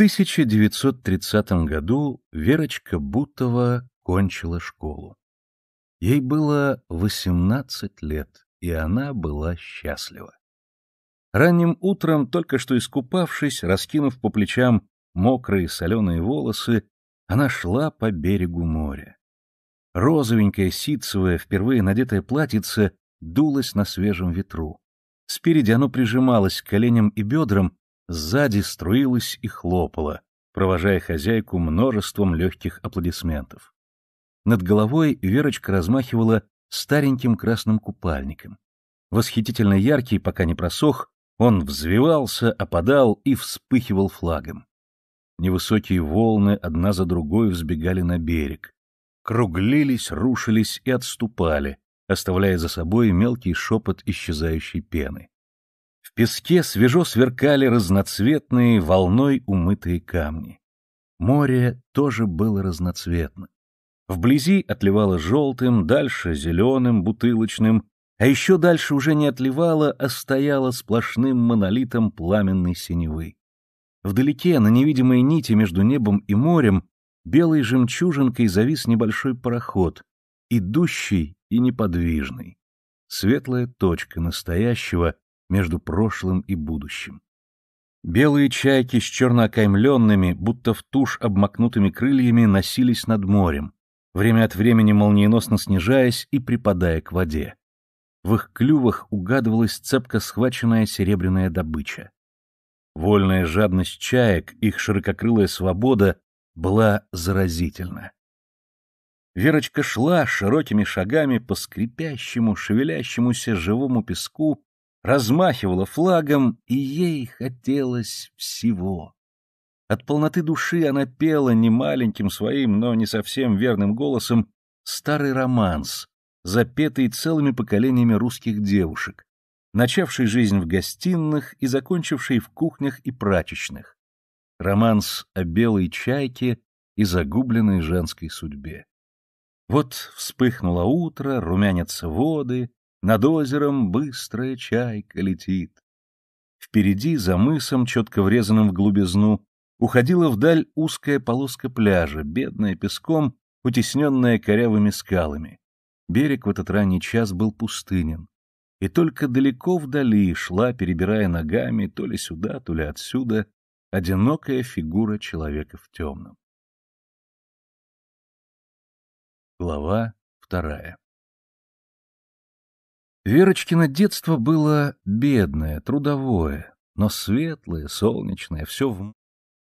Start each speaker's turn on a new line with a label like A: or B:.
A: 1930 году Верочка Бутова кончила школу. Ей было 18 лет, и она была счастлива. Ранним утром, только что искупавшись, раскинув по плечам мокрые соленые волосы, она шла по берегу моря. Розовенькая ситцевое, впервые надетая платьице дулось на свежем ветру. Спереди оно прижималось к коленям и бедрам, сзади струилась и хлопала, провожая хозяйку множеством легких аплодисментов. Над головой Верочка размахивала стареньким красным купальником. Восхитительно яркий, пока не просох, он взвивался, опадал и вспыхивал флагом. Невысокие волны одна за другой взбегали на берег. Круглились, рушились и отступали, оставляя за собой мелкий шепот исчезающей пены. В песке свежо сверкали разноцветные, волной умытые камни. Море тоже было разноцветно. Вблизи отливало желтым, дальше зеленым, бутылочным, а еще дальше уже не отливало, а стояло сплошным монолитом пламенной синевы. Вдалеке, на невидимой нити между небом и морем, белой жемчужинкой завис небольшой пароход, идущий и неподвижный. Светлая точка настоящего, между прошлым и будущим. Белые чайки с черноокаймленными, будто в тушь обмакнутыми крыльями, носились над морем, время от времени молниеносно снижаясь и припадая к воде. В их клювах угадывалась цепко схваченная серебряная добыча. Вольная жадность чаек, их ширококрылая свобода была заразительна. Верочка шла широкими шагами по скрипящему, шевелящемуся живому песку размахивала флагом, и ей хотелось всего. От полноты души она пела не маленьким своим, но не совсем верным голосом старый романс, запетый целыми поколениями русских девушек, начавший жизнь в гостиных и закончивший в кухнях и прачечных. Романс о белой чайке и загубленной женской судьбе. Вот вспыхнуло утро, румянятся воды, над озером быстрая чайка летит. Впереди, за мысом, четко врезанным в глубизну, уходила вдаль узкая полоска пляжа, бедная песком, утесненная корявыми скалами. Берег в этот ранний час был пустынен. И только далеко вдали шла, перебирая ногами, то ли сюда, то ли отсюда, одинокая фигура человека в темном. Глава вторая Верочкино детство было бедное, трудовое, но светлое, солнечное, все в